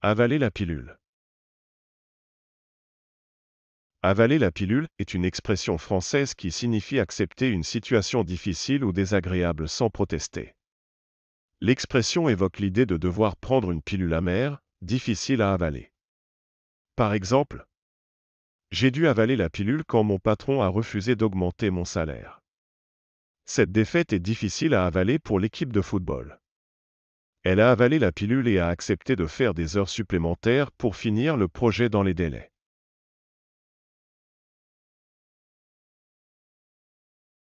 Avaler la pilule. Avaler la pilule est une expression française qui signifie accepter une situation difficile ou désagréable sans protester. L'expression évoque l'idée de devoir prendre une pilule amère, difficile à avaler. Par exemple, j'ai dû avaler la pilule quand mon patron a refusé d'augmenter mon salaire. Cette défaite est difficile à avaler pour l'équipe de football. Elle a avalé la pilule et a accepté de faire des heures supplémentaires pour finir le projet dans les délais.